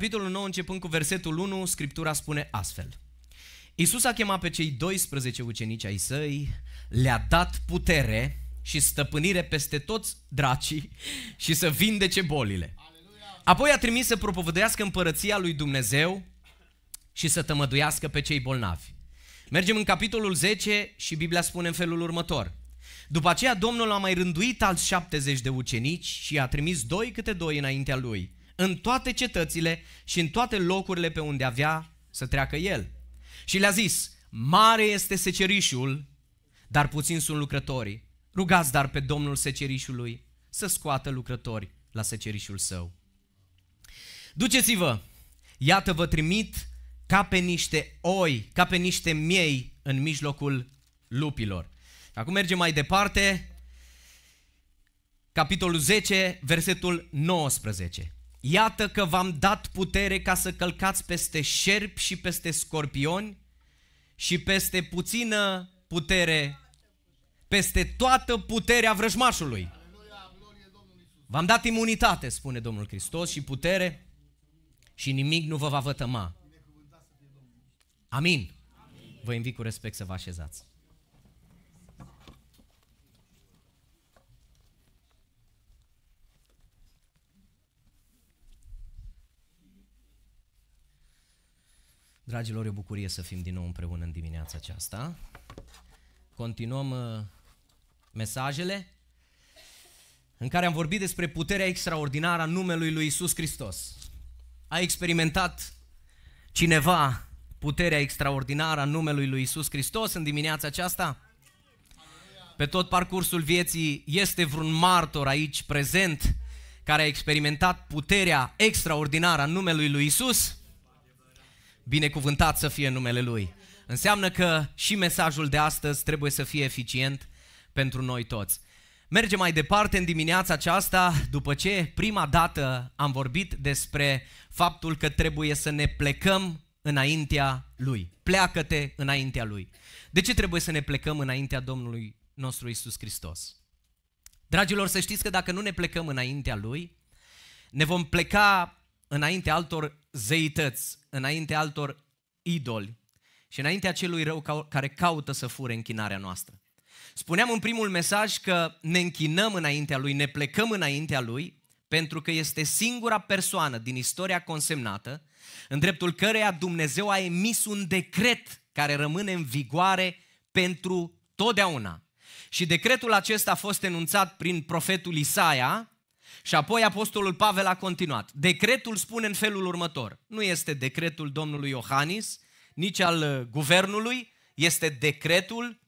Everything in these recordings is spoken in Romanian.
Capitolul 9, începând cu versetul 1, Scriptura spune astfel. Iisus a chemat pe cei 12 ucenici ai săi, le-a dat putere și stăpânire peste toți dracii și să vindece bolile. Apoi a trimis să propovăduiască împărăția lui Dumnezeu și să tămăduiască pe cei bolnavi. Mergem în capitolul 10 și Biblia spune în felul următor. După aceea Domnul a mai rânduit alți 70 de ucenici și a trimis doi câte doi înaintea lui – în toate cetățile și în toate locurile pe unde avea să treacă el. Și le-a zis, mare este secerișul, dar puțin sunt lucrătorii. Rugați dar pe Domnul secerișului să scoată lucrători la secerișul său. Duceți-vă, iată vă trimit ca pe niște oi, ca pe niște miei în mijlocul lupilor. Acum mergem mai departe, capitolul 10, versetul 19. Iată că v-am dat putere ca să călcați peste șerpi și peste scorpioni și peste puțină putere, peste toată puterea vrăjmașului. V-am dat imunitate, spune Domnul Hristos, și putere și nimic nu vă va vătăma. Amin. Vă invit cu respect să vă așezați. Dragilor, e o bucurie să fim din nou împreună în dimineața aceasta. Continuăm uh, mesajele în care am vorbit despre puterea extraordinară a numelui lui Isus Hristos. A experimentat cineva puterea extraordinară a numelui lui Isus Hristos în dimineața aceasta? Pe tot parcursul vieții este vreun martor aici prezent care a experimentat puterea extraordinară a numelui lui Isus? Binecuvântat să fie numele Lui. Înseamnă că și mesajul de astăzi trebuie să fie eficient pentru noi toți. Mergem mai departe în dimineața aceasta, după ce prima dată am vorbit despre faptul că trebuie să ne plecăm înaintea Lui. Pleacă-te înaintea Lui. De ce trebuie să ne plecăm înaintea Domnului nostru Isus Hristos? Dragilor, să știți că dacă nu ne plecăm înaintea Lui, ne vom pleca înainte altor zeități, înainte altor idoli și înaintea celui rău care caută să fure închinarea noastră. Spuneam în primul mesaj că ne închinăm înaintea lui, ne plecăm înaintea lui, pentru că este singura persoană din istoria consemnată, în dreptul căreia Dumnezeu a emis un decret care rămâne în vigoare pentru totdeauna. Și decretul acesta a fost enunțat prin profetul Isaia și apoi Apostolul Pavel a continuat. Decretul spune în felul următor. Nu este decretul domnului Iohannis, nici al uh, guvernului, este decretul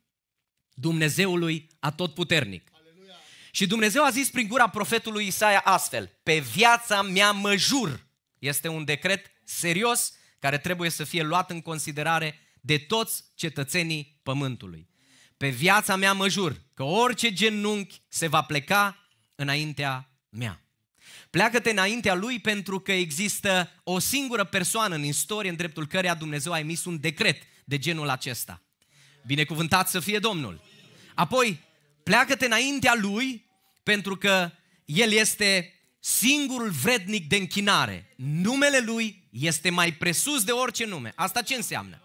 Dumnezeului Atotputernic. Aleluia. Și Dumnezeu a zis prin gura profetului Isaia astfel, pe viața mea mă jur. Este un decret serios care trebuie să fie luat în considerare de toți cetățenii pământului. Pe viața mea mă jur că orice genunchi se va pleca înaintea mea. Pleacă-te înaintea lui pentru că există o singură persoană în istorie în dreptul căreia Dumnezeu a emis un decret de genul acesta. Binecuvântat să fie Domnul. Apoi, pleacă-te înaintea lui pentru că el este singurul vrednic de închinare. Numele lui este mai presus de orice nume. Asta ce înseamnă?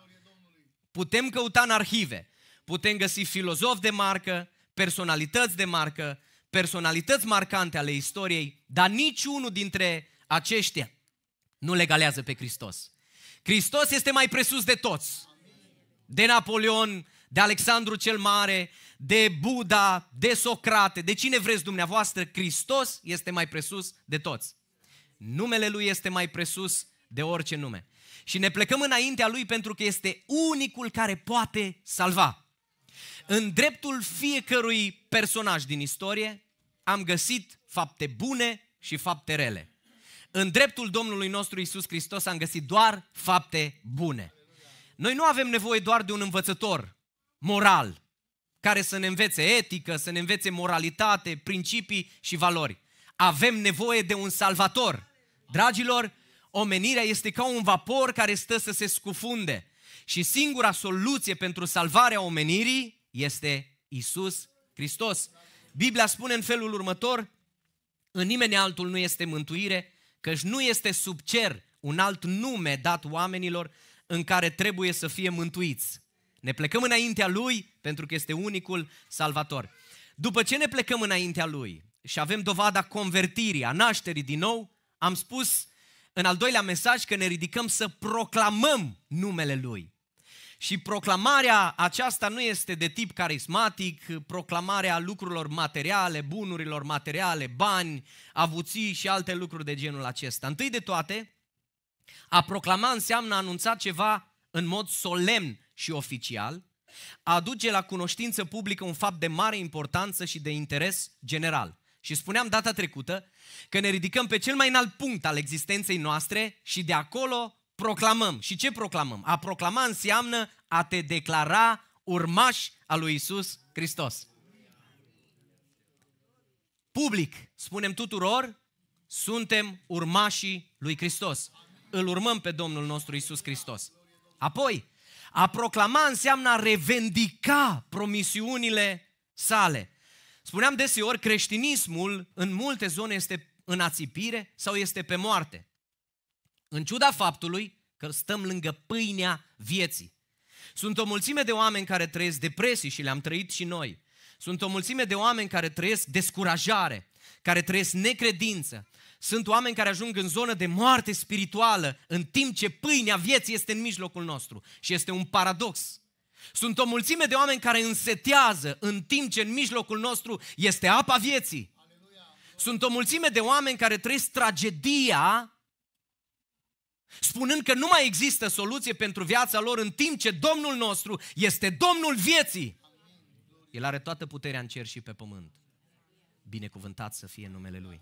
Putem căuta în arhive, putem găsi filozofi de marcă, personalități de marcă, personalități marcante ale istoriei, dar niciunul dintre aceștia nu legalează pe Hristos. Hristos este mai presus de toți. De Napoleon, de Alexandru cel Mare, de Buddha, de Socrate, de cine vreți dumneavoastră, Hristos este mai presus de toți. Numele Lui este mai presus de orice nume. Și ne plecăm înaintea Lui pentru că este unicul care poate salva. În dreptul fiecărui personaj din istorie am găsit fapte bune și fapte rele. În dreptul Domnului nostru Isus Hristos am găsit doar fapte bune. Noi nu avem nevoie doar de un învățător moral care să ne învețe etică, să ne învețe moralitate, principii și valori. Avem nevoie de un salvator. Dragilor, omenirea este ca un vapor care stă să se scufunde. Și singura soluție pentru salvarea omenirii este Isus Hristos. Biblia spune în felul următor, în nimeni altul nu este mântuire, căci nu este sub cer un alt nume dat oamenilor în care trebuie să fie mântuiți. Ne plecăm înaintea Lui pentru că este unicul salvator. După ce ne plecăm înaintea Lui și avem dovada convertirii, a nașterii din nou, am spus în al doilea mesaj că ne ridicăm să proclamăm numele Lui. Și proclamarea aceasta nu este de tip carismatic, proclamarea lucrurilor materiale, bunurilor materiale, bani, avuții și alte lucruri de genul acesta. Întâi de toate, a proclama înseamnă a anunța ceva în mod solemn și oficial, a aduce la cunoștință publică un fapt de mare importanță și de interes general. Și spuneam data trecută că ne ridicăm pe cel mai înalt punct al existenței noastre și de acolo proclamăm. Și ce proclamăm? A proclama înseamnă a te declara urmaș al lui Isus Hristos. Public, spunem tuturor, suntem urmașii lui Hristos. Îl urmăm pe Domnul nostru Isus Hristos. Apoi, a proclama înseamnă a revendica promisiunile sale. Spuneam deseori, creștinismul în multe zone este în ațipire sau este pe moarte. În ciuda faptului că stăm lângă pâinea vieții. Sunt o mulțime de oameni care trăiesc depresii și le-am trăit și noi. Sunt o mulțime de oameni care trăiesc descurajare, care trăiesc necredință. Sunt oameni care ajung în zonă de moarte spirituală, în timp ce pâinea vieții este în mijlocul nostru. Și este un paradox. Sunt o mulțime de oameni care însetează, în timp ce în mijlocul nostru este apa vieții. Aleluia. Sunt o mulțime de oameni care trăiesc tragedia spunând că nu mai există soluție pentru viața lor în timp ce Domnul nostru este Domnul vieții. El are toată puterea în cer și pe pământ. Binecuvântat să fie numele Lui.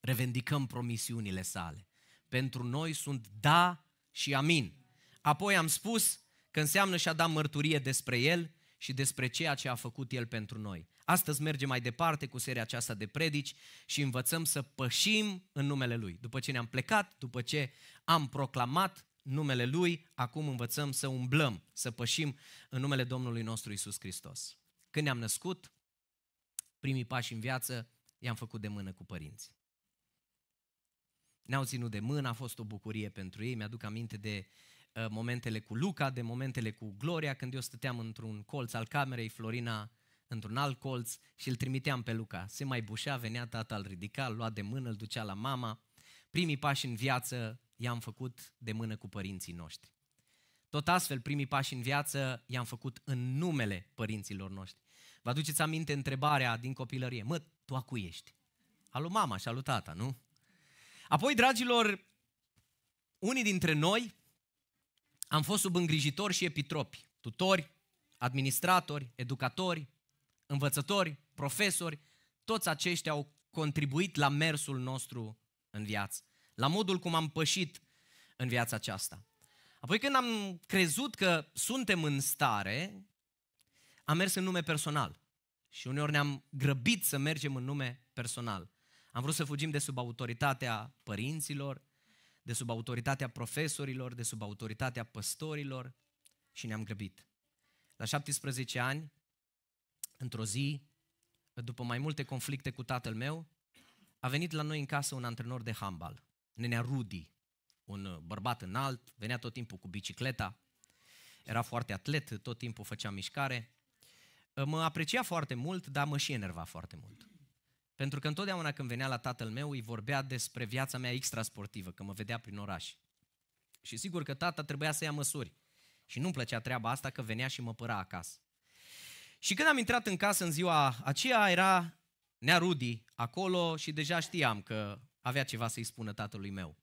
Revendicăm promisiunile sale. Pentru noi sunt da și amin. Apoi am spus că înseamnă și a da mărturie despre El și despre ceea ce a făcut El pentru noi. Astăzi mergem mai departe cu seria aceasta de predici și învățăm să pășim în numele Lui. După ce ne-am plecat, după ce am proclamat numele Lui, acum învățăm să umblăm, să pășim în numele Domnului nostru Isus Hristos. Când ne-am născut, primii pași în viață i-am făcut de mână cu părinții. Ne-au ținut de mână, a fost o bucurie pentru ei. Mi-aduc aminte de uh, momentele cu Luca, de momentele cu Gloria, când eu stăteam într-un colț al camerei, Florina într-un alt colț și îl trimiteam pe Luca. Se mai bușea, venea tata, îl ridica, îl lua de mână, îl ducea la mama. Primii pași în viață i-am făcut de mână cu părinții noștri. Tot astfel, primii pași în viață i-am făcut în numele părinților noștri. Vă aduceți aminte întrebarea din copilărie, mă, tu a cui ești? Alu mama și alu tata, nu? Apoi, dragilor, unii dintre noi am fost sub îngrijitori și epitropi, tutori, administratori, educatori, învățători, profesori, toți aceștia au contribuit la mersul nostru în viață, la modul cum am pășit în viața aceasta. Apoi când am crezut că suntem în stare, am mers în nume personal. Și uneori ne-am grăbit să mergem în nume personal. Am vrut să fugim de sub autoritatea părinților, de sub autoritatea profesorilor, de sub autoritatea păstorilor și ne-am grăbit. La 17 ani într-o zi, după mai multe conflicte cu tatăl meu, a venit la noi în casă un antrenor de handbal, nenea Rudi, un bărbat înalt, venea tot timpul cu bicicleta, era foarte atlet, tot timpul făcea mișcare. Mă aprecia foarte mult, dar mă și enerva foarte mult. Pentru că întotdeauna când venea la tatăl meu, îi vorbea despre viața mea extrasportivă, că mă vedea prin oraș. Și sigur că tata trebuia să ia măsuri. Și nu-mi plăcea treaba asta că venea și mă păra acasă. Și când am intrat în casă în ziua aceea, era Nea Rudy acolo și deja știam că avea ceva să-i spună tatălui meu.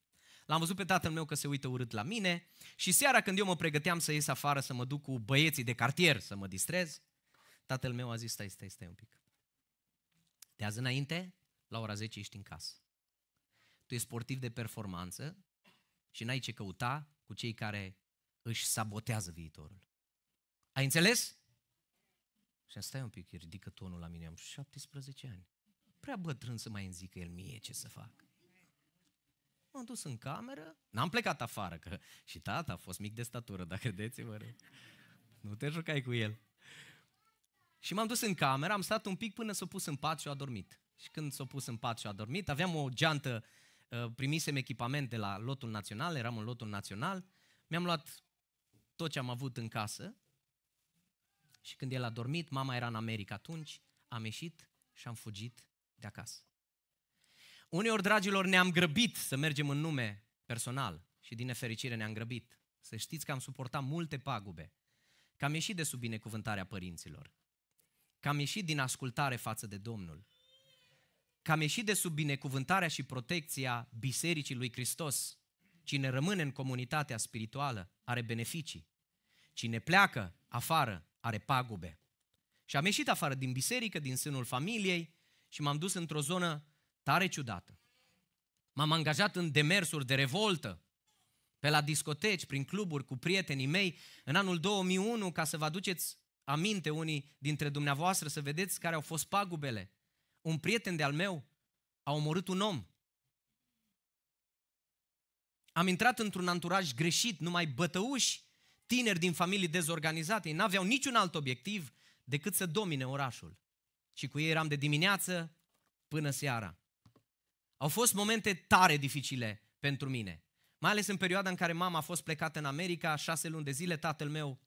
L-am văzut pe tatăl meu că se uită urât la mine și seara când eu mă pregăteam să ies afară să mă duc cu băieții de cartier să mă distrez, tatăl meu a zis, stai, stai, stai un pic. De azi înainte, la ora 10 ești în casă. Tu ești sportiv de performanță și n-ai ce căuta cu cei care își sabotează viitorul. Ai înțeles? Și stai un pic, ridică tonul la mine, am 17 ani. Prea bătrân să mai îmi zică el mie ce să fac. M-am dus în cameră, n-am plecat afară, că și tata a fost mic de statură, dacă credeți-mă rău. Nu te jucai cu el. Și m-am dus în cameră, am stat un pic până s-a pus în pat și a dormit. Și când s-a pus în pat și a dormit, aveam o geantă, ă, primisem echipament de la lotul național, eram în lotul național, mi-am luat tot ce am avut în casă și când el a dormit, mama era în America atunci, am ieșit și am fugit de acasă. Uneori, dragilor, ne-am grăbit să mergem în nume personal și din nefericire ne-am grăbit. Să știți că am suportat multe pagube, că am ieșit de sub binecuvântarea părinților, că am ieșit din ascultare față de Domnul, că am ieșit de sub binecuvântarea și protecția Bisericii lui Hristos. Cine rămâne în comunitatea spirituală are beneficii. Cine pleacă afară are pagube. Și am ieșit afară din biserică, din sânul familiei și m-am dus într-o zonă tare ciudată. M-am angajat în demersuri de revoltă, pe la discoteci, prin cluburi, cu prietenii mei, în anul 2001, ca să vă aduceți aminte unii dintre dumneavoastră, să vedeți care au fost pagubele. Un prieten de-al meu a omorât un om. Am intrat într-un anturaj greșit, numai bătăuși tineri din familii dezorganizate, ei n-aveau niciun alt obiectiv decât să domine orașul. Și cu ei eram de dimineață până seara. Au fost momente tare dificile pentru mine. Mai ales în perioada în care mama a fost plecată în America, șase luni de zile, tatăl meu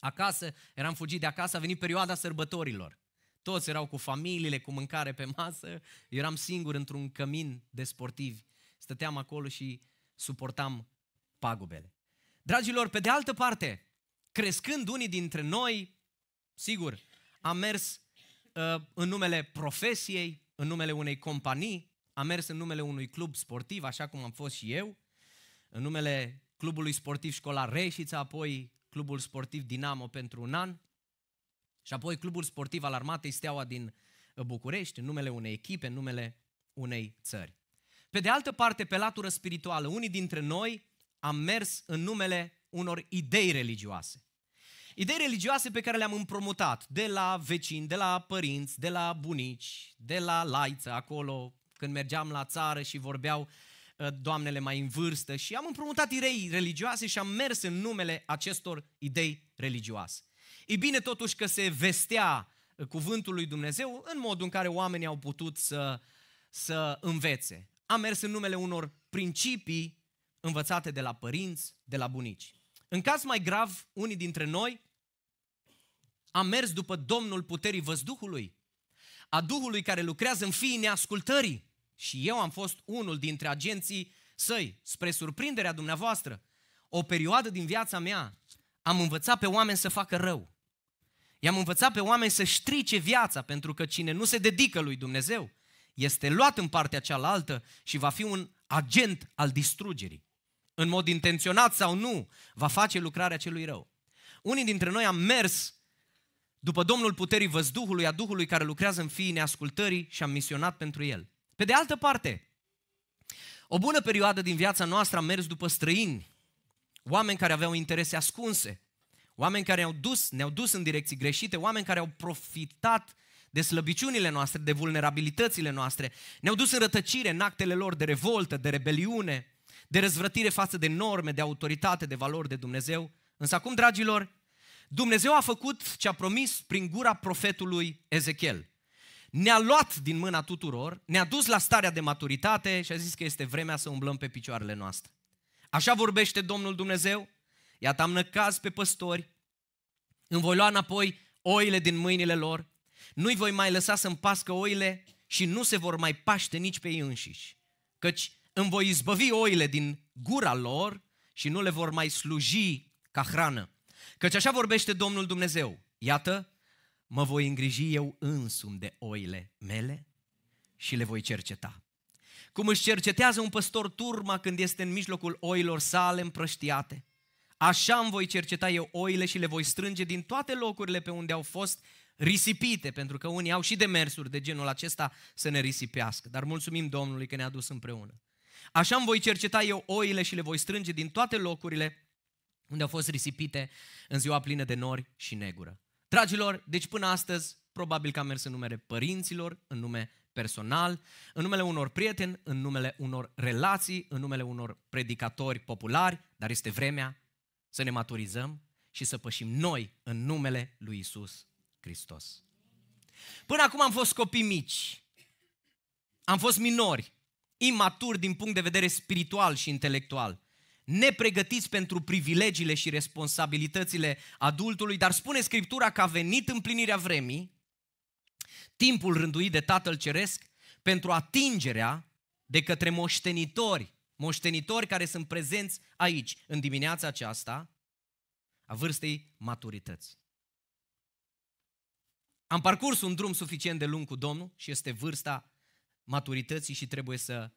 acasă, eram fugit de acasă, a venit perioada sărbătorilor. Toți erau cu familiile, cu mâncare pe masă, eram singur într-un cămin de sportivi. Stăteam acolo și suportam pagubele. Dragilor, pe de altă parte, crescând unii dintre noi, sigur, am mers uh, în numele profesiei, în numele unei companii, am mers în numele unui club sportiv, așa cum am fost și eu, în numele clubului sportiv școlar Reșița, apoi clubul sportiv Dinamo pentru un an și apoi clubul sportiv al armatei Steaua din uh, București, în numele unei echipe, în numele unei țări. Pe de altă parte, pe latură spirituală, unii dintre noi am mers în numele unor idei religioase. Idei religioase pe care le-am împrumutat de la vecini, de la părinți, de la bunici, de la laiță acolo, când mergeam la țară și vorbeau uh, doamnele mai în vârstă și am împrumutat idei religioase și am mers în numele acestor idei religioase. E bine totuși că se vestea uh, cuvântul lui Dumnezeu în modul în care oamenii au putut să, să învețe. Am mers în numele unor principii învățate de la părinți, de la bunici. În caz mai grav, unii dintre noi am mers după Domnul puterii văzduhului, a Duhului care lucrează în fiii neascultării. Și eu am fost unul dintre agenții săi, spre surprinderea dumneavoastră. O perioadă din viața mea am învățat pe oameni să facă rău. I-am învățat pe oameni să strice viața, pentru că cine nu se dedică lui Dumnezeu este luat în partea cealaltă și va fi un agent al distrugerii în mod intenționat sau nu, va face lucrarea celui rău. Unii dintre noi am mers după Domnul Puterii Văzduhului, a Duhului care lucrează în fiii neascultării și am misionat pentru El. Pe de altă parte, o bună perioadă din viața noastră am mers după străini, oameni care aveau interese ascunse, oameni care ne-au dus, ne-au dus în direcții greșite, oameni care au profitat de slăbiciunile noastre, de vulnerabilitățile noastre, ne-au dus în rătăcire în actele lor de revoltă, de rebeliune, de răzvrătire față de norme, de autoritate, de valori de Dumnezeu. Însă acum, dragilor, Dumnezeu a făcut ce a promis prin gura profetului Ezechiel. Ne-a luat din mâna tuturor, ne-a dus la starea de maturitate și a zis că este vremea să umblăm pe picioarele noastre. Așa vorbește Domnul Dumnezeu, iată am năcaz pe păstori, îmi voi lua înapoi oile din mâinile lor, nu-i voi mai lăsa să-mi pască oile și nu se vor mai paște nici pe ei înșiși, căci îmi voi izbăvi oile din gura lor și nu le vor mai sluji ca hrană. Căci așa vorbește Domnul Dumnezeu. Iată, mă voi îngriji eu însumi de oile mele și le voi cerceta. Cum își cercetează un păstor turma când este în mijlocul oilor sale împrăștiate, așa îmi voi cerceta eu oile și le voi strânge din toate locurile pe unde au fost risipite, pentru că unii au și demersuri de genul acesta să ne risipească. Dar mulțumim Domnului că ne-a dus împreună. Așa îmi voi cerceta eu oile și le voi strânge din toate locurile unde au fost risipite în ziua plină de nori și negură. Dragilor, deci până astăzi, probabil că am mers în numele părinților, în nume personal, în numele unor prieteni, în numele unor relații, în numele unor predicatori populari, dar este vremea să ne maturizăm și să pășim noi în numele lui Isus Hristos. Până acum am fost copii mici, am fost minori, imaturi din punct de vedere spiritual și intelectual, nepregătiți pentru privilegiile și responsabilitățile adultului, dar spune Scriptura că a venit împlinirea vremii, timpul rânduit de Tatăl Ceresc, pentru atingerea de către moștenitori, moștenitori care sunt prezenți aici în dimineața aceasta, a vârstei maturități. Am parcurs un drum suficient de lung cu Domnul și este vârsta maturității și trebuie să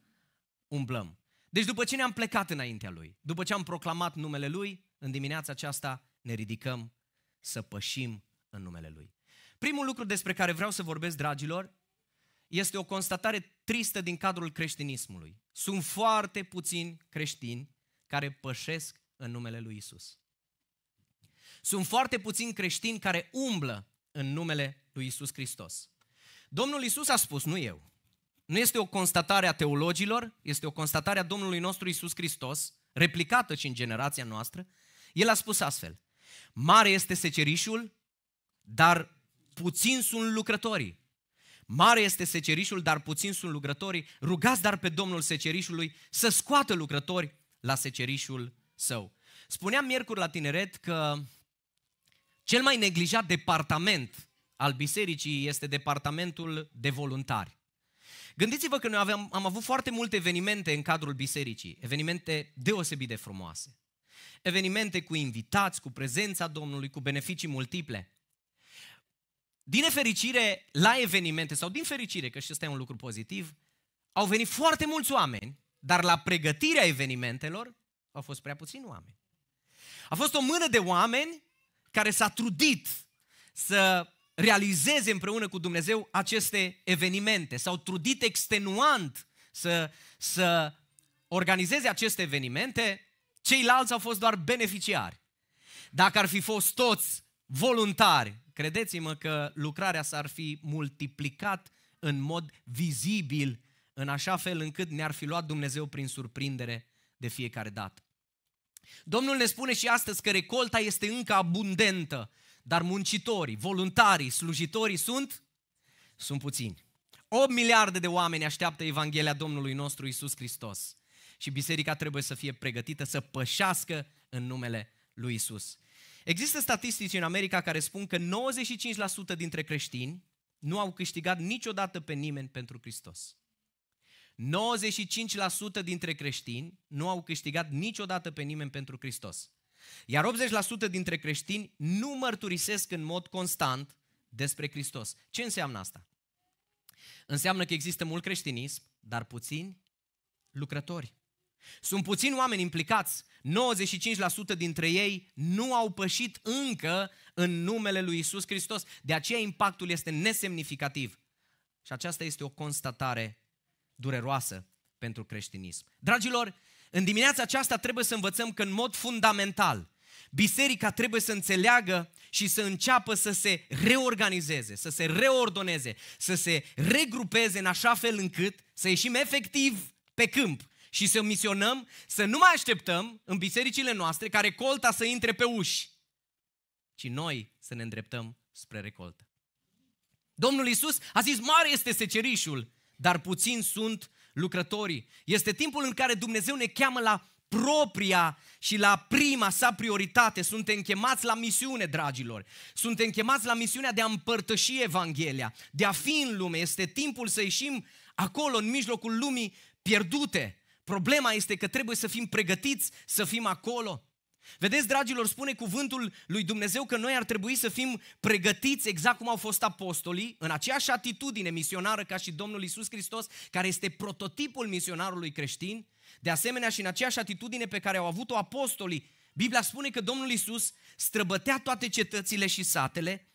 umblăm. Deci după ce ne-am plecat înaintea Lui, după ce am proclamat numele Lui, în dimineața aceasta ne ridicăm să pășim în numele Lui. Primul lucru despre care vreau să vorbesc, dragilor, este o constatare tristă din cadrul creștinismului. Sunt foarte puțini creștini care pășesc în numele Lui Isus. Sunt foarte puțini creștini care umblă în numele Lui Isus Hristos. Domnul Isus a spus, nu eu, nu este o constatare a teologilor, este o constatare a Domnului nostru Isus Hristos, replicată și în generația noastră. El a spus astfel, mare este secerișul, dar puțin sunt lucrătorii. Mare este secerișul, dar puțin sunt lucrătorii. Rugați dar pe Domnul secerișului să scoată lucrători la secerișul său. Spuneam miercuri la tineret că cel mai neglijat departament al bisericii este departamentul de voluntari. Gândiți-vă că noi aveam, am avut foarte multe evenimente în cadrul bisericii, evenimente deosebit de frumoase. Evenimente cu invitați, cu prezența Domnului, cu beneficii multiple. Din nefericire, la evenimente, sau din fericire, că și ăsta e un lucru pozitiv, au venit foarte mulți oameni, dar la pregătirea evenimentelor au fost prea puțini oameni. A fost o mână de oameni care s-a trudit să realizeze împreună cu Dumnezeu aceste evenimente. S-au trudit extenuant să, să organizeze aceste evenimente, ceilalți au fost doar beneficiari. Dacă ar fi fost toți voluntari, credeți-mă că lucrarea s-ar fi multiplicat în mod vizibil, în așa fel încât ne-ar fi luat Dumnezeu prin surprindere de fiecare dată. Domnul ne spune și astăzi că recolta este încă abundentă dar muncitorii, voluntarii, slujitorii sunt? Sunt puțini. 8 miliarde de oameni așteaptă Evanghelia Domnului nostru Isus Hristos. Și biserica trebuie să fie pregătită să pășească în numele lui Isus. Există statistici în America care spun că 95% dintre creștini nu au câștigat niciodată pe nimeni pentru Hristos. 95% dintre creștini nu au câștigat niciodată pe nimeni pentru Hristos. Iar 80% dintre creștini nu mărturisesc în mod constant despre Hristos. Ce înseamnă asta? Înseamnă că există mult creștinism, dar puțini lucrători. Sunt puțini oameni implicați. 95% dintre ei nu au pășit încă în numele lui Isus Hristos. De aceea impactul este nesemnificativ. Și aceasta este o constatare dureroasă pentru creștinism. Dragilor, în dimineața aceasta trebuie să învățăm că în mod fundamental biserica trebuie să înțeleagă și să înceapă să se reorganizeze, să se reordoneze, să se regrupeze în așa fel încât să ieșim efectiv pe câmp și să misionăm, să nu mai așteptăm în bisericile noastre care colta să intre pe uși, ci noi să ne îndreptăm spre recoltă. Domnul Isus a zis, mare este secerișul, dar puțin sunt lucrătorii. Este timpul în care Dumnezeu ne cheamă la propria și la prima sa prioritate. Suntem chemați la misiune, dragilor. Suntem chemați la misiunea de a împărtăși Evanghelia, de a fi în lume. Este timpul să ieșim acolo, în mijlocul lumii pierdute. Problema este că trebuie să fim pregătiți să fim acolo. Vedeți, dragilor, spune cuvântul lui Dumnezeu că noi ar trebui să fim pregătiți exact cum au fost apostolii, în aceeași atitudine misionară ca și Domnul Isus Hristos, care este prototipul misionarului creștin, de asemenea și în aceeași atitudine pe care au avut-o apostolii. Biblia spune că Domnul Isus străbătea toate cetățile și satele,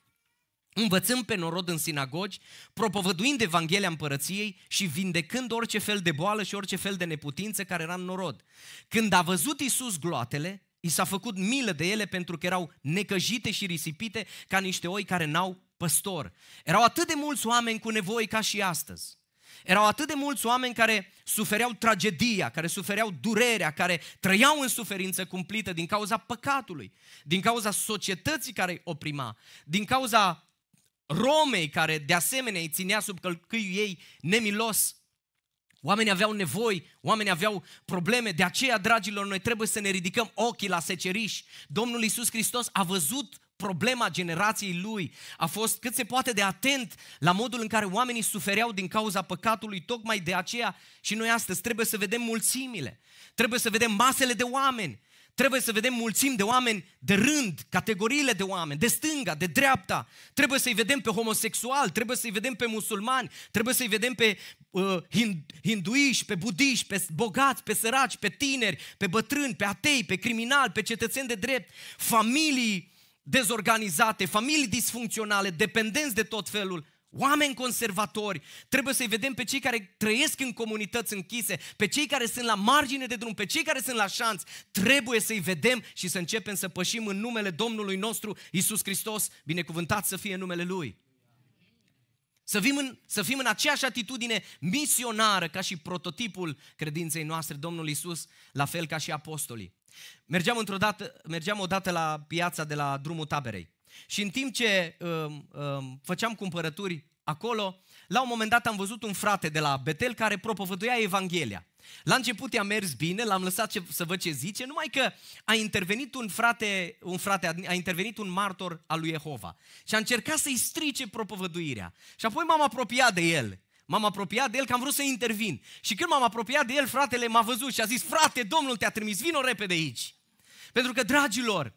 învățând pe norod în sinagogi, propovăduind Evanghelia împărăției și vindecând orice fel de boală și orice fel de neputință care era în norod. Când a văzut Isus gloatele, I s-a făcut milă de ele pentru că erau necăjite și risipite ca niște oi care n-au păstor. Erau atât de mulți oameni cu nevoi ca și astăzi. Erau atât de mulți oameni care sufereau tragedia, care sufereau durerea, care trăiau în suferință cumplită din cauza păcatului, din cauza societății care îi oprima, din cauza Romei care de asemenea îi ținea sub călcâiul ei nemilos. Oamenii aveau nevoi, oamenii aveau probleme. De aceea, dragilor, noi trebuie să ne ridicăm ochii la seceriș. Domnul Iisus Hristos a văzut problema generației lui. A fost cât se poate de atent la modul în care oamenii sufereau din cauza păcatului. Tocmai de aceea și noi astăzi trebuie să vedem mulțimile. Trebuie să vedem masele de oameni. Trebuie să vedem mulțimi de oameni de rând, categoriile de oameni, de stânga, de dreapta. Trebuie să-i vedem pe homosexual, trebuie să-i vedem pe musulmani, trebuie să-i vedem pe, uh, hinduiști, pe budiști, pe bogați, pe săraci, pe tineri, pe bătrâni, pe atei, pe criminali, pe cetățeni de drept, familii dezorganizate, familii disfuncționale, dependenți de tot felul, oameni conservatori. Trebuie să-i vedem pe cei care trăiesc în comunități închise, pe cei care sunt la margine de drum, pe cei care sunt la șanț. Trebuie să-i vedem și să începem să pășim în numele Domnului nostru, Isus Hristos, binecuvântat să fie numele Lui. Să fim, în, să fim în aceeași atitudine misionară ca și prototipul credinței noastre, Domnul Isus, la fel ca și apostolii. Mergeam, într-o dată, mergeam odată la piața de la drumul taberei și în timp ce um, um, făceam cumpărături acolo, la un moment dat am văzut un frate de la Betel care propovăduia Evanghelia. La început i-a mers bine, l-am lăsat ce, să văd ce zice, numai că a intervenit un frate, un frate, a intervenit un martor al lui Jehova și a încercat să-i strice propovăduirea. Și apoi m-am apropiat de el M-am apropiat de el că am vrut să intervin. Și când m-am apropiat de el, fratele m-a văzut și a zis, frate, Domnul te-a trimis, vino repede aici. Pentru că, dragilor,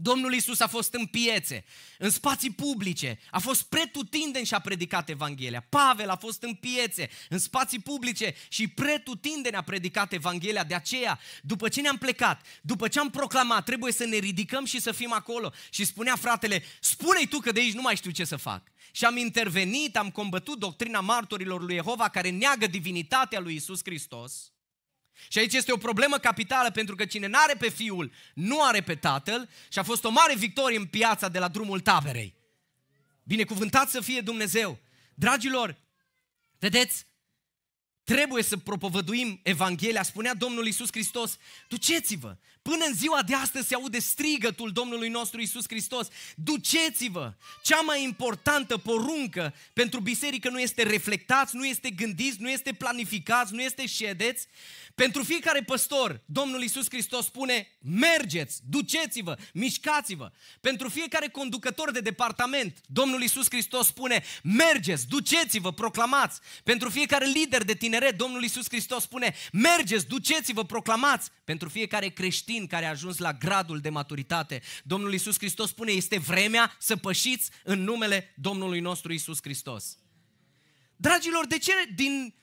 Domnul Isus a fost în piețe, în spații publice, a fost pretutindeni și a predicat Evanghelia. Pavel a fost în piețe, în spații publice și pretutindeni a predicat Evanghelia. De aceea, după ce ne-am plecat, după ce am proclamat, trebuie să ne ridicăm și să fim acolo. Și spunea fratele, spune-i tu că de aici nu mai știu ce să fac. Și am intervenit, am combătut doctrina martorilor lui Jehova care neagă divinitatea lui Isus Hristos și aici este o problemă capitală pentru că cine n-are pe fiul, nu are pe tatăl și a fost o mare victorie în piața de la drumul Taverei. Binecuvântat să fie Dumnezeu! Dragilor, vedeți, trebuie să propovăduim Evanghelia. Spunea Domnul Iisus Hristos, duceți-vă, Până în ziua de astăzi se aude strigătul Domnului nostru Isus Hristos. Duceți-vă! Cea mai importantă poruncă pentru biserică nu este reflectați, nu este gândiți, nu este planificați, nu este ședeți. Pentru fiecare păstor, Domnul Isus Hristos spune, mergeți, duceți-vă, mișcați-vă. Pentru fiecare conducător de departament, Domnul Isus Hristos spune, mergeți, duceți-vă, proclamați. Pentru fiecare lider de tineret, Domnul Isus Hristos spune, mergeți, duceți-vă, proclamați. Pentru fiecare creștin, creștin care a ajuns la gradul de maturitate. Domnul Isus Hristos spune, este vremea să pășiți în numele Domnului nostru Isus Hristos. Dragilor, de ce din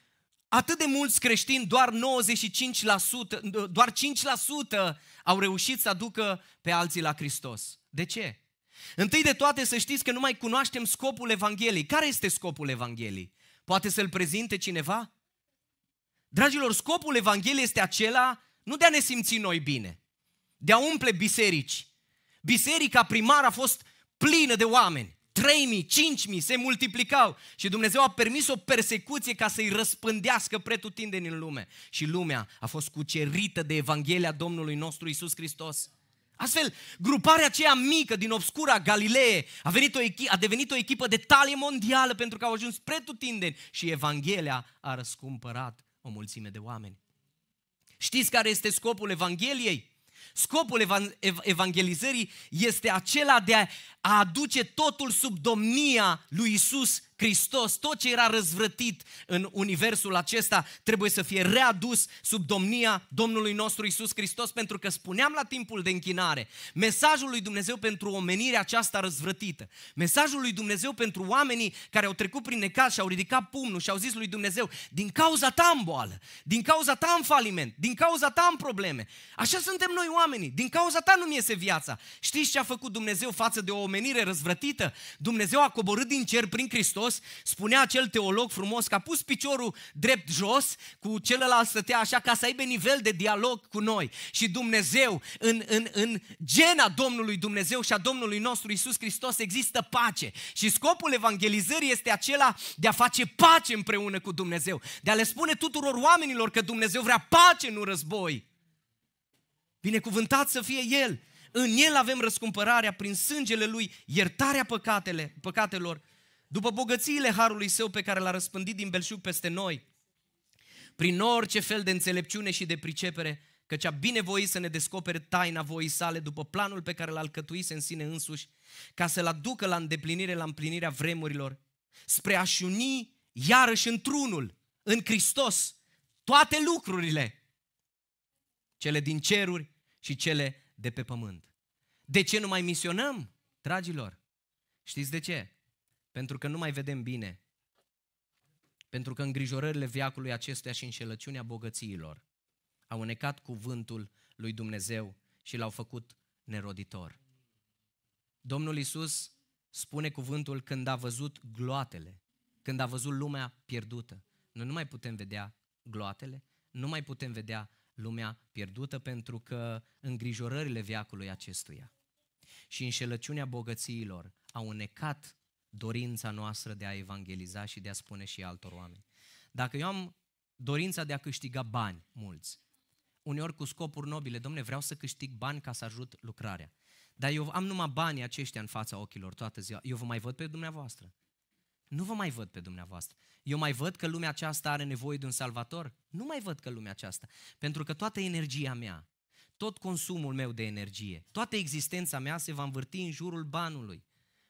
atât de mulți creștini, doar 95%, doar 5% au reușit să aducă pe alții la Hristos? De ce? Întâi de toate să știți că nu mai cunoaștem scopul Evangheliei. Care este scopul Evangheliei? Poate să-l prezinte cineva? Dragilor, scopul Evangheliei este acela nu de a ne simți noi bine, de a umple biserici. Biserica primară a fost plină de oameni. 3.000, 5.000 se multiplicau și Dumnezeu a permis o persecuție ca să-i răspândească pretutindeni în lume. Și lumea a fost cucerită de Evanghelia Domnului nostru Isus Hristos. Astfel, gruparea aceea mică din obscura Galilee a, venit o echi- a devenit o echipă de talie mondială pentru că au ajuns pretutindeni și Evanghelia a răscumpărat o mulțime de oameni. Știți care este scopul Evangheliei? Scopul evangelizării este acela de a aduce totul sub domnia lui Isus Hristos, tot ce era răzvrătit în universul acesta trebuie să fie readus sub domnia Domnului nostru Isus Hristos, pentru că spuneam la timpul de închinare, mesajul lui Dumnezeu pentru omenirea aceasta răzvrătită, mesajul lui Dumnezeu pentru oamenii care au trecut prin necaz și au ridicat pumnul și au zis lui Dumnezeu, din cauza ta am boală, din cauza ta am faliment, din cauza ta am probleme. Așa suntem noi oamenii, din cauza ta nu-mi iese viața. Știți ce a făcut Dumnezeu față de o omenire răzvrătită? Dumnezeu a coborât din cer prin Hristos jos, spunea acel teolog frumos că a pus piciorul drept jos, cu celălalt stătea așa ca să aibă nivel de dialog cu noi. Și Dumnezeu, în, în, în gena Domnului Dumnezeu și a Domnului nostru Isus Hristos există pace. Și scopul evangelizării este acela de a face pace împreună cu Dumnezeu, de a le spune tuturor oamenilor că Dumnezeu vrea pace, nu război. Binecuvântat să fie El! În El avem răscumpărarea prin sângele Lui, iertarea păcatele, păcatelor după bogățiile harului său pe care l-a răspândit din belșug peste noi, prin orice fel de înțelepciune și de pricepere, căci a binevoit să ne descopere taina voii sale după planul pe care l-a alcătuise în sine însuși, ca să-l aducă la îndeplinire, la împlinirea vremurilor, spre a-și uni iarăși într-unul, în Hristos, toate lucrurile, cele din ceruri și cele de pe pământ. De ce nu mai misionăm, dragilor? Știți de ce? pentru că nu mai vedem bine, pentru că îngrijorările viacului acestuia și înșelăciunea bogățiilor au unecat cuvântul lui Dumnezeu și l-au făcut neroditor. Domnul Isus spune cuvântul când a văzut gloatele, când a văzut lumea pierdută. Noi nu mai putem vedea gloatele, nu mai putem vedea lumea pierdută pentru că îngrijorările viacului acestuia și înșelăciunea bogățiilor au unecat dorința noastră de a evangeliza și de a spune și altor oameni. Dacă eu am dorința de a câștiga bani mulți, uneori cu scopuri nobile, domne, vreau să câștig bani ca să ajut lucrarea. Dar eu am numai banii aceștia în fața ochilor toată ziua. Eu vă mai văd pe dumneavoastră. Nu vă mai văd pe dumneavoastră. Eu mai văd că lumea aceasta are nevoie de un salvator? Nu mai văd că lumea aceasta. Pentru că toată energia mea, tot consumul meu de energie, toată existența mea se va învârti în jurul banului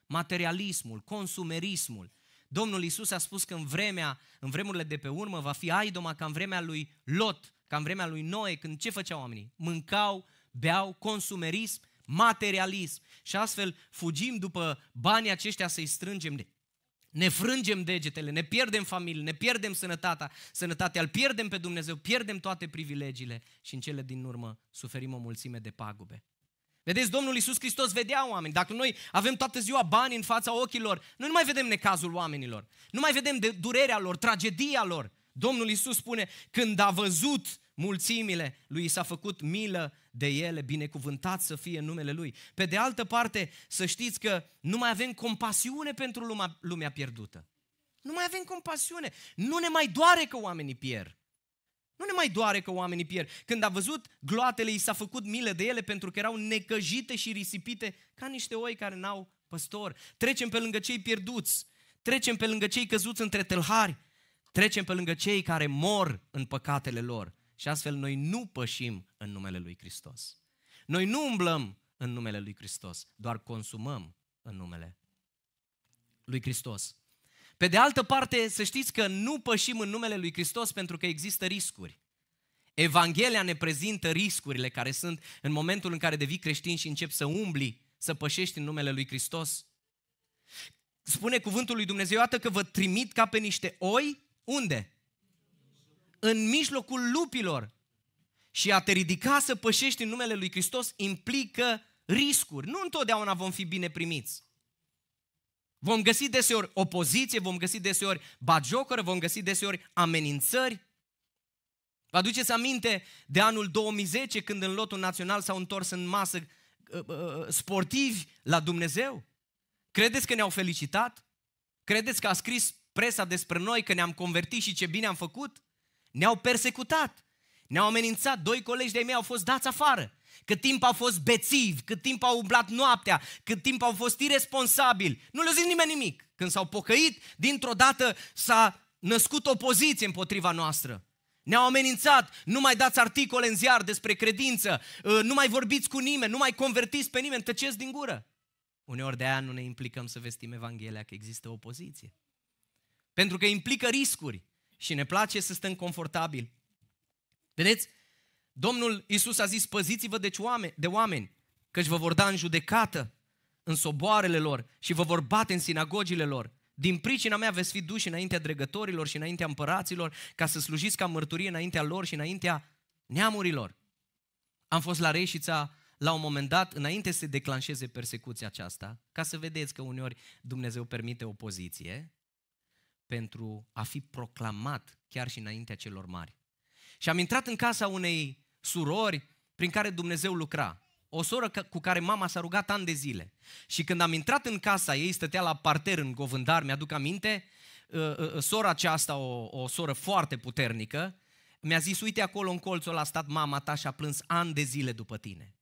materialismul, consumerismul. Domnul Isus a spus că în, vremea, în vremurile de pe urmă va fi aidoma ca în vremea lui Lot, ca în vremea lui Noe, când ce făceau oamenii? Mâncau, beau, consumerism, materialism. Și astfel fugim după banii aceștia să-i strângem de ne frângem degetele, ne pierdem familie, ne pierdem sănătatea, sănătatea, îl pierdem pe Dumnezeu, pierdem toate privilegiile și în cele din urmă suferim o mulțime de pagube. Vedeți, Domnul Iisus Hristos vedea oameni. Dacă noi avem toată ziua bani în fața ochilor, noi nu mai vedem necazul oamenilor. Nu mai vedem de durerea lor, tragedia lor. Domnul Iisus spune, când a văzut mulțimile, lui s-a făcut milă de ele, binecuvântat să fie numele lui. Pe de altă parte, să știți că nu mai avem compasiune pentru lumea, lumea pierdută. Nu mai avem compasiune. Nu ne mai doare că oamenii pierd. Nu ne mai doare că oamenii pierd. Când a văzut gloatele, i s-a făcut milă de ele pentru că erau necăjite și risipite ca niște oi care n-au păstor. Trecem pe lângă cei pierduți, trecem pe lângă cei căzuți între tâlhari, trecem pe lângă cei care mor în păcatele lor. Și astfel noi nu pășim în numele Lui Hristos. Noi nu umblăm în numele Lui Hristos, doar consumăm în numele Lui Hristos. Pe de altă parte, să știți că nu pășim în numele lui Hristos pentru că există riscuri. Evanghelia ne prezintă riscurile care sunt în momentul în care devii creștin și începi să umbli, să pășești în numele lui Hristos. Spune cuvântul lui Dumnezeu, iată că vă trimit ca pe niște oi, unde? În mijlocul lupilor. Și a te ridica să pășești în numele lui Hristos implică riscuri. Nu întotdeauna vom fi bine primiți. Vom găsi deseori opoziție, vom găsi deseori bagiocără, vom găsi deseori amenințări. Vă aduceți aminte de anul 2010 când în lotul național s-au întors în masă uh, uh, uh, sportivi la Dumnezeu? Credeți că ne-au felicitat? Credeți că a scris presa despre noi că ne-am convertit și ce bine am făcut? Ne-au persecutat, ne-au amenințat, doi colegi de-ai mei au fost dați afară cât timp au fost bețivi, cât timp au umblat noaptea, cât timp au fost irresponsabili. Nu le-a zis nimeni nimic. Când s-au pocăit, dintr-o dată s-a născut o opoziție împotriva noastră. Ne-au amenințat, nu mai dați articole în ziar despre credință, ă, nu mai vorbiți cu nimeni, nu mai convertiți pe nimeni, tăceți din gură. Uneori de aia nu ne implicăm să vestim Evanghelia că există o opoziție. Pentru că implică riscuri și ne place să stăm confortabil. Vedeți? Domnul Isus a zis, păziți-vă deci oameni, de oameni, căci vă vor da în judecată în soboarele lor și vă vor bate în sinagogile lor. Din pricina mea veți fi duși înaintea dregătorilor și înaintea împăraților ca să slujiți ca mărturie înaintea lor și înaintea neamurilor. Am fost la Reșița la un moment dat, înainte să se declanșeze persecuția aceasta, ca să vedeți că uneori Dumnezeu permite opoziție pentru a fi proclamat chiar și înaintea celor mari. Și am intrat în casa unei surori prin care Dumnezeu lucra. O soră cu care mama s-a rugat ani de zile. Și când am intrat în casa ei, stătea la parter în govândar, mi-aduc aminte, ă, ă, ă, sora aceasta, o, o soră foarte puternică, mi-a zis, uite acolo în colțul a stat mama ta și a plâns ani de zile după tine.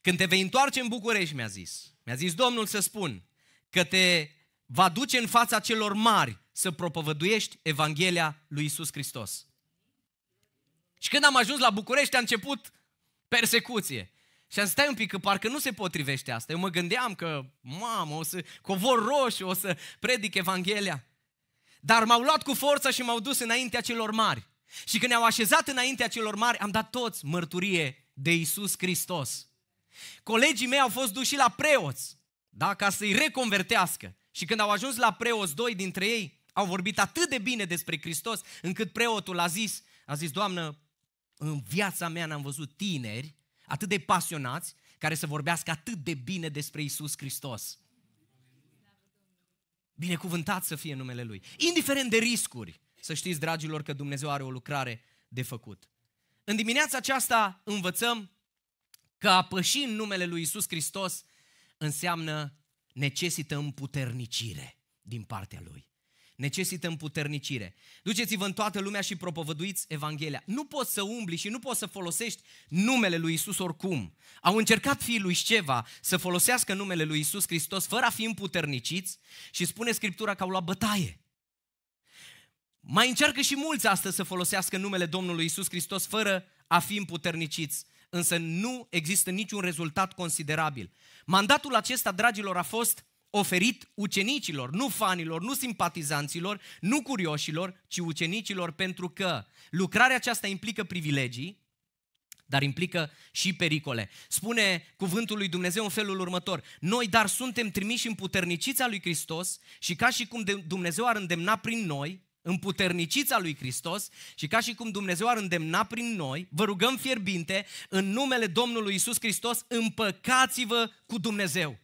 Când te vei întoarce în București, mi-a zis, mi-a zis Domnul să spun că te va duce în fața celor mari să propovăduiești Evanghelia lui Isus Hristos. Și când am ajuns la București, a început persecuție. Și am stai un pic, că parcă nu se potrivește asta. Eu mă gândeam că, mamă, o să covor roșu, o să predic Evanghelia. Dar m-au luat cu forța și m-au dus înaintea celor mari. Și când ne-au așezat înaintea celor mari, am dat toți mărturie de Isus Hristos. Colegii mei au fost duși la preoți, da, ca să-i reconvertească. Și când au ajuns la preoți, doi dintre ei au vorbit atât de bine despre Hristos, încât preotul a zis, a zis, Doamnă, în viața mea n-am văzut tineri atât de pasionați care să vorbească atât de bine despre Isus Hristos. Binecuvântat să fie numele Lui. Indiferent de riscuri, să știți, dragilor, că Dumnezeu are o lucrare de făcut. În dimineața aceasta învățăm că a păși în numele Lui Isus Hristos înseamnă necesită împuternicire din partea Lui necesită împuternicire. Duceți-vă în toată lumea și propovăduiți Evanghelia. Nu poți să umbli și nu poți să folosești numele lui Isus oricum. Au încercat fiii lui Șceva să folosească numele lui Isus Hristos fără a fi împuterniciți și spune Scriptura că au luat bătaie. Mai încearcă și mulți astăzi să folosească numele Domnului Isus Hristos fără a fi împuterniciți, însă nu există niciun rezultat considerabil. Mandatul acesta, dragilor, a fost oferit ucenicilor, nu fanilor, nu simpatizanților, nu curioșilor, ci ucenicilor, pentru că lucrarea aceasta implică privilegii, dar implică și pericole. Spune cuvântul lui Dumnezeu în felul următor. Noi dar suntem trimiși în puternicița lui Hristos și ca și cum Dumnezeu ar îndemna prin noi, în puternicița lui Hristos și ca și cum Dumnezeu ar îndemna prin noi, vă rugăm fierbinte, în numele Domnului Isus Hristos, împăcați-vă cu Dumnezeu.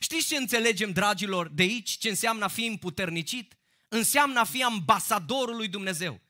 Știți ce înțelegem, dragilor, de aici? Ce înseamnă a fi împuternicit? Înseamnă a fi ambasadorul lui Dumnezeu.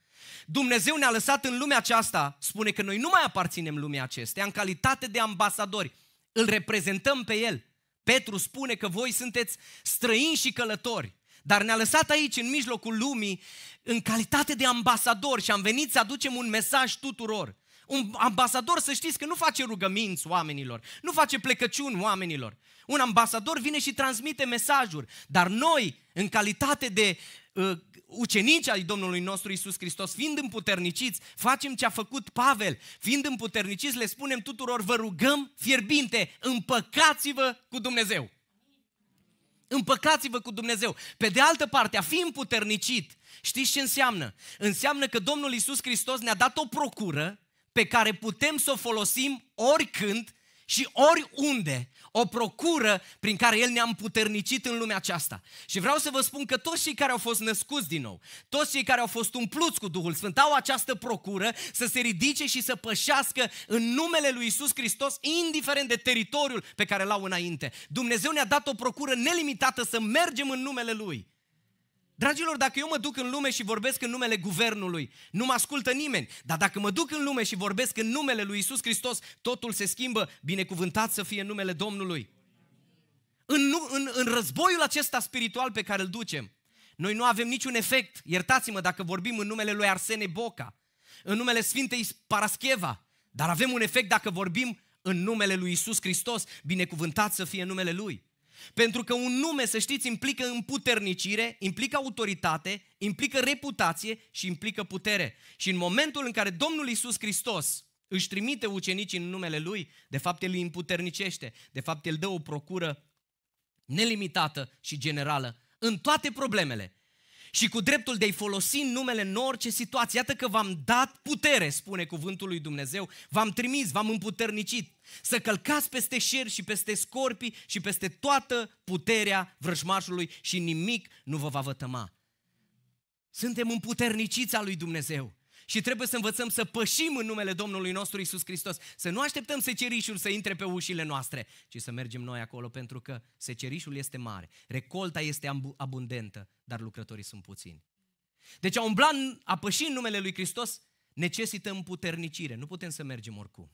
Dumnezeu ne-a lăsat în lumea aceasta, spune că noi nu mai aparținem lumea acestea, în calitate de ambasadori. Îl reprezentăm pe El. Petru spune că voi sunteți străini și călători, dar ne-a lăsat aici, în mijlocul lumii, în calitate de ambasador și am venit să aducem un mesaj tuturor. Un ambasador, să știți că nu face rugăminți oamenilor, nu face plecăciuni oamenilor. Un ambasador vine și transmite mesajuri, dar noi, în calitate de uh, ucenici ai Domnului nostru Isus Hristos, fiind împuterniciți, facem ce a făcut Pavel, fiind împuterniciți, le spunem tuturor, vă rugăm fierbinte, împăcați-vă cu Dumnezeu. Împăcați-vă cu Dumnezeu. Pe de altă parte, a fi împuternicit, știți ce înseamnă? Înseamnă că Domnul Isus Hristos ne-a dat o procură pe care putem să o folosim oricând și oriunde o procură prin care El ne-a împuternicit în lumea aceasta. Și vreau să vă spun că toți cei care au fost născuți din nou, toți cei care au fost umpluți cu Duhul Sfânt, au această procură să se ridice și să pășească în numele lui Isus Hristos, indiferent de teritoriul pe care l-au înainte. Dumnezeu ne-a dat o procură nelimitată să mergem în numele Lui. Dragilor, dacă eu mă duc în lume și vorbesc în numele guvernului, nu mă ascultă nimeni. Dar dacă mă duc în lume și vorbesc în numele lui Isus Hristos, totul se schimbă. Binecuvântat să fie numele Domnului. În, în, în războiul acesta spiritual pe care îl ducem, noi nu avem niciun efect. Iertați-mă dacă vorbim în numele lui Arsene Boca, în numele Sfintei Parascheva, dar avem un efect dacă vorbim în numele lui Isus Hristos, binecuvântat să fie numele Lui. Pentru că un nume, să știți, implică împuternicire, implică autoritate, implică reputație și implică putere. Și în momentul în care Domnul Isus Hristos își trimite ucenicii în numele Lui, de fapt El îi împuternicește, de fapt El dă o procură nelimitată și generală în toate problemele și cu dreptul de a-i folosi în numele în orice situație. Iată că v-am dat putere, spune cuvântul lui Dumnezeu, v-am trimis, v-am împuternicit să călcați peste șeri și peste scorpii și peste toată puterea vrăjmașului și nimic nu vă va vătăma. Suntem împuterniciți a lui Dumnezeu. Și trebuie să învățăm să pășim în numele Domnului nostru Isus Hristos. Să nu așteptăm secerișul să intre pe ușile noastre, ci să mergem noi acolo pentru că secerișul este mare, recolta este abundentă, dar lucrătorii sunt puțini. Deci a umbla, a păși în numele lui Hristos necesită împuternicire. Nu putem să mergem oricum.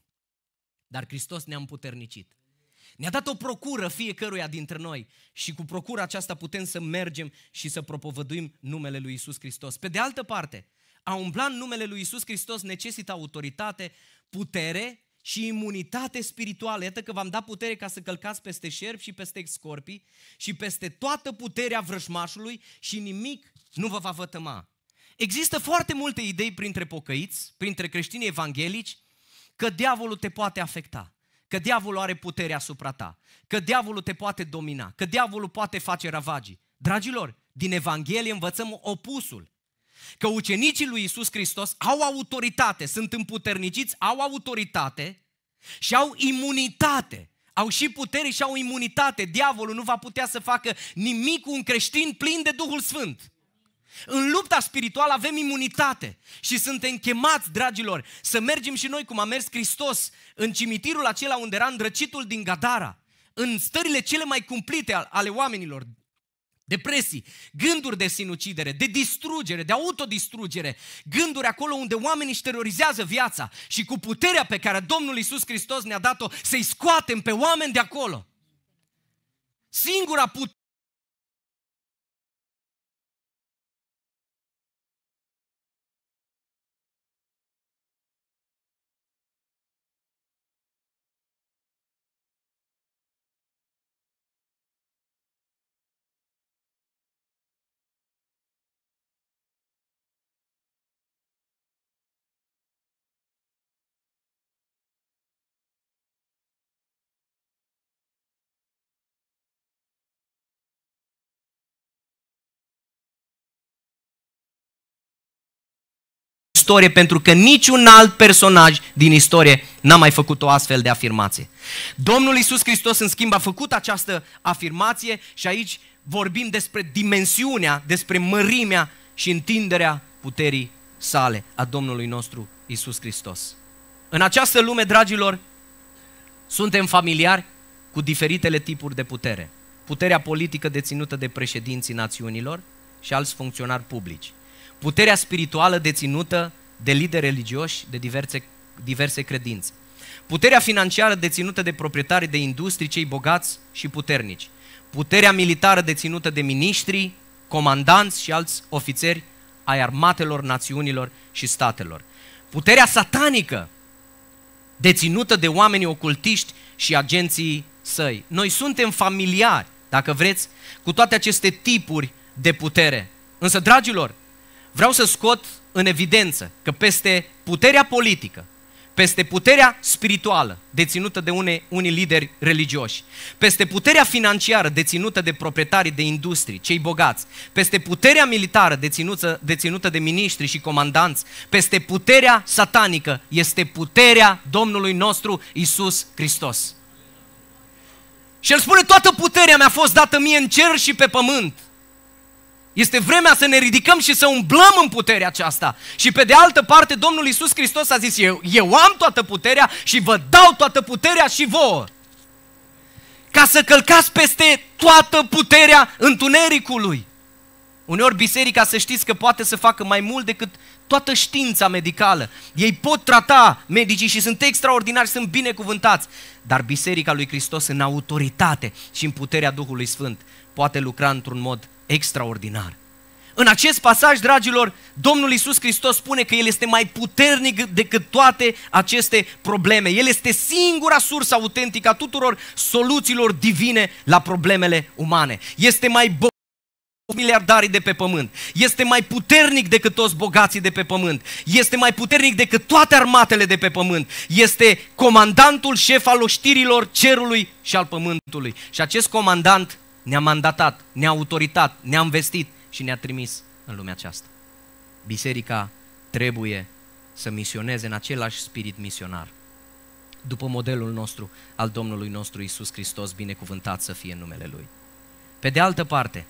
Dar Hristos ne-a împuternicit. Ne-a dat o procură fiecăruia dintre noi și cu procura aceasta putem să mergem și să propovăduim numele lui Isus Hristos. Pe de altă parte, a umbla în numele lui Isus Hristos necesită autoritate, putere și imunitate spirituală. Iată că v-am dat putere ca să călcați peste șerpi și peste scorpii și peste toată puterea vrăjmașului și nimic nu vă va vătăma. Există foarte multe idei printre pocăiți, printre creștinii evanghelici, că diavolul te poate afecta, că diavolul are putere asupra ta, că diavolul te poate domina, că diavolul poate face ravagii. Dragilor, din Evanghelie învățăm opusul că ucenicii lui Isus Hristos au autoritate, sunt împuterniciți, au autoritate și au imunitate. Au și putere și au imunitate. Diavolul nu va putea să facă nimic cu un creștin plin de Duhul Sfânt. În lupta spirituală avem imunitate și suntem chemați, dragilor, să mergem și noi cum a mers Hristos în cimitirul acela unde era îndrăcitul din Gadara, în stările cele mai cumplite ale oamenilor, depresii, gânduri de sinucidere, de distrugere, de autodistrugere, gânduri acolo unde oamenii își terorizează viața și cu puterea pe care Domnul Isus Hristos ne-a dat-o să-i scoatem pe oameni de acolo. Singura istorie, pentru că niciun alt personaj din istorie n-a mai făcut o astfel de afirmație. Domnul Isus Hristos, în schimb, a făcut această afirmație și aici vorbim despre dimensiunea, despre mărimea și întinderea puterii sale a Domnului nostru Isus Hristos. În această lume, dragilor, suntem familiari cu diferitele tipuri de putere. Puterea politică deținută de președinții națiunilor și alți funcționari publici. Puterea spirituală deținută de lideri religioși de diverse, diverse credințe. Puterea financiară deținută de proprietari, de industrii cei bogați și puternici. Puterea militară deținută de miniștri, comandanți și alți ofițeri ai armatelor, națiunilor și statelor. Puterea satanică deținută de oamenii ocultiști și agenții săi. Noi suntem familiari, dacă vreți, cu toate aceste tipuri de putere. Însă, dragilor, vreau să scot în evidență că peste puterea politică, peste puterea spirituală deținută de une, unii lideri religioși, peste puterea financiară deținută de proprietarii de industrii, cei bogați, peste puterea militară deținută, deținută de miniștri și comandanți, peste puterea satanică este puterea Domnului nostru Isus Hristos. Și el spune, toată puterea mi-a fost dată mie în cer și pe pământ. Este vremea să ne ridicăm și să umblăm în puterea aceasta. Și pe de altă parte, Domnul Iisus Hristos a zis, eu, eu am toată puterea și vă dau toată puterea și vouă. Ca să călcați peste toată puterea întunericului. Uneori biserica să știți că poate să facă mai mult decât toată știința medicală. Ei pot trata medicii și sunt extraordinari, sunt binecuvântați. Dar biserica lui Hristos în autoritate și în puterea Duhului Sfânt poate lucra într-un mod extraordinar. În acest pasaj, dragilor, Domnul Isus Hristos spune că El este mai puternic decât toate aceste probleme. El este singura sursă autentică a tuturor soluțiilor divine la problemele umane. Este mai bun miliardarii de pe pământ. Este mai puternic decât toți bogații de pe pământ. Este mai puternic decât toate armatele de pe pământ. Este comandantul șef al oștirilor cerului și al pământului. Și acest comandant ne-a mandatat, ne-a autoritat, ne-a investit și ne-a trimis în lumea aceasta. Biserica trebuie să misioneze în același spirit misionar, după modelul nostru al Domnului nostru Isus Hristos, binecuvântat să fie în numele Lui. Pe de altă parte,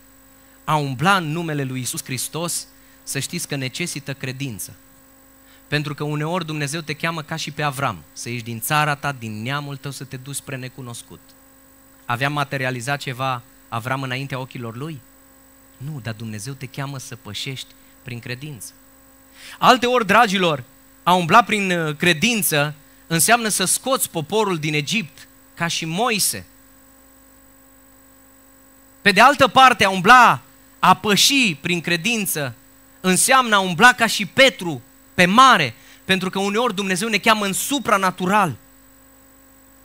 a umbla în numele Lui Isus Hristos, să știți că necesită credință. Pentru că uneori Dumnezeu te cheamă ca și pe Avram, să ieși din țara ta, din neamul tău, să te duci spre necunoscut. Aveam materializat ceva Avram înaintea ochilor lui? Nu, dar Dumnezeu te cheamă să pășești prin credință. Alte ori, dragilor, a umbla prin uh, credință înseamnă să scoți poporul din Egipt, ca și Moise. Pe de altă parte, a umbla, a păși prin credință, înseamnă a umbla ca și Petru pe mare, pentru că uneori Dumnezeu ne cheamă în supranatural.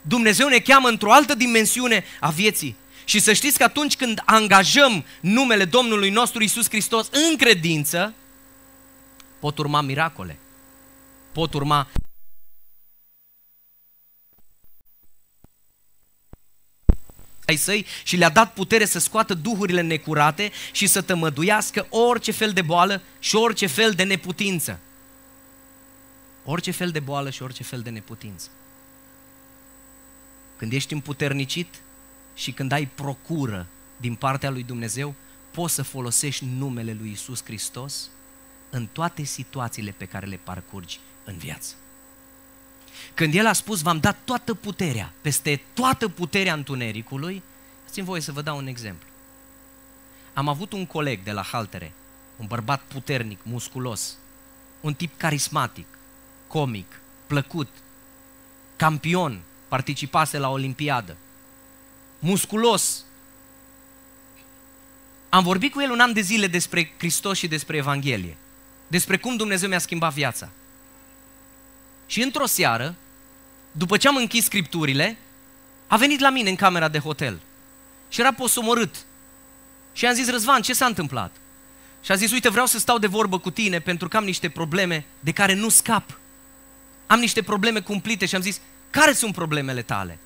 Dumnezeu ne cheamă într-o altă dimensiune a vieții. Și să știți că atunci când angajăm numele Domnului nostru Isus Hristos în credință, pot urma miracole, pot urma ai săi și le-a dat putere să scoată duhurile necurate și să tămăduiască orice fel de boală și orice fel de neputință. Orice fel de boală și orice fel de neputință. Când ești împuternicit, și când ai procură din partea lui Dumnezeu, poți să folosești numele lui Isus Hristos în toate situațiile pe care le parcurgi în viață. Când El a spus, v-am dat toată puterea, peste toată puterea întunericului, țin voie să vă dau un exemplu. Am avut un coleg de la Haltere, un bărbat puternic, musculos, un tip carismatic, comic, plăcut, campion, participase la Olimpiadă, musculos. Am vorbit cu el un an de zile despre Hristos și despre Evanghelie, despre cum Dumnezeu mi-a schimbat viața. Și într-o seară, după ce am închis scripturile, a venit la mine în camera de hotel și era posomorât. Și am zis, Răzvan, ce s-a întâmplat? Și a zis, uite, vreau să stau de vorbă cu tine pentru că am niște probleme de care nu scap. Am niște probleme cumplite și am zis, care sunt problemele tale?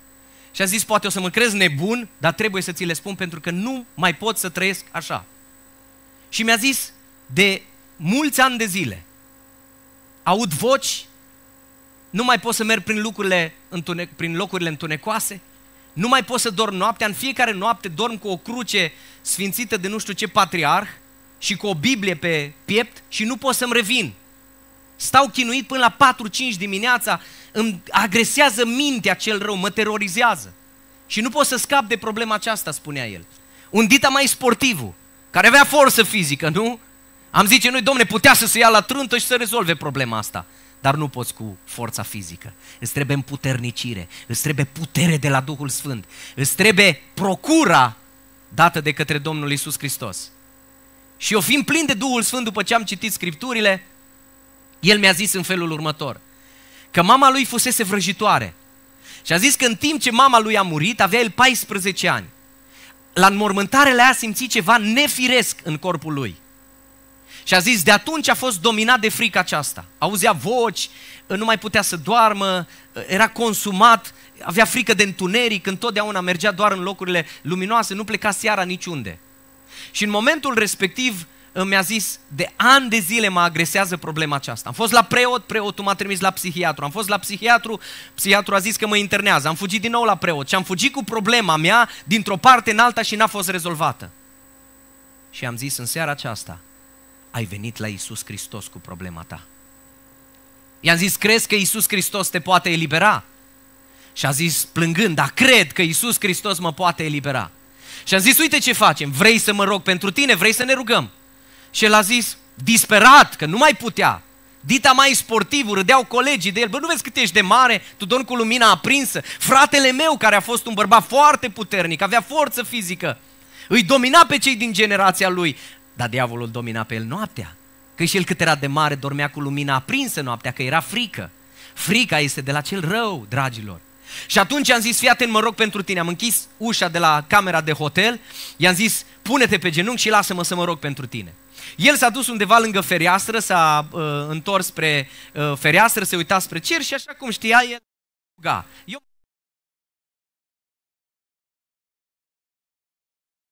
Și a zis, poate o să mă crezi nebun, dar trebuie să ți le spun pentru că nu mai pot să trăiesc așa. Și mi-a zis, de mulți ani de zile, aud voci, nu mai pot să merg prin, lucrurile, întune, prin locurile întunecoase, nu mai pot să dorm noaptea, în fiecare noapte dorm cu o cruce sfințită de nu știu ce patriarh și cu o Biblie pe piept și nu pot să-mi revin stau chinuit până la 4-5 dimineața, îmi agresează mintea cel rău, mă terorizează. Și nu pot să scap de problema aceasta, spunea el. Un dita mai sportivul, care avea forță fizică, nu? Am zice noi, domne, putea să se ia la trântă și să rezolve problema asta. Dar nu poți cu forța fizică. Îți trebuie împuternicire, îți trebuie putere de la Duhul Sfânt, îți trebuie procura dată de către Domnul Isus Hristos. Și eu fiind plin de Duhul Sfânt după ce am citit Scripturile, el mi-a zis în felul următor, că mama lui fusese vrăjitoare. Și a zis că în timp ce mama lui a murit, avea el 14 ani. La înmormântare le-a simțit ceva nefiresc în corpul lui. Și a zis, de atunci a fost dominat de frica aceasta. Auzea voci, nu mai putea să doarmă, era consumat, avea frică de întuneric, întotdeauna mergea doar în locurile luminoase, nu pleca seara niciunde. Și în momentul respectiv, mi-a zis, de ani de zile mă agresează problema aceasta. Am fost la preot, preotul m-a trimis la psihiatru. Am fost la psihiatru, psihiatru a zis că mă internează. Am fugit din nou la preot și am fugit cu problema mea dintr-o parte în alta și n-a fost rezolvată. Și am zis, în seara aceasta, ai venit la Isus Hristos cu problema ta. I-am zis, crezi că Isus Hristos te poate elibera? Și a zis, plângând, dar cred că Isus Hristos mă poate elibera. Și am zis, uite ce facem, vrei să mă rog pentru tine, vrei să ne rugăm. Și el a zis, disperat, că nu mai putea. Dita mai sportiv, râdeau colegii de el, bă, nu vezi cât ești de mare, tu dormi cu lumina aprinsă. Fratele meu, care a fost un bărbat foarte puternic, avea forță fizică, îi domina pe cei din generația lui, dar diavolul domina pe el noaptea. Că și el cât era de mare dormea cu lumina aprinsă noaptea, că era frică. Frica este de la cel rău, dragilor. Și atunci am zis, fii atent, mă rog pentru tine. Am închis ușa de la camera de hotel, i-am zis, pune-te pe genunchi și lasă-mă să mă rog pentru tine. El s-a dus undeva lângă fereastră, s-a uh, întors spre uh, fereastră, se uita spre cer și așa cum știa el ruga. Eu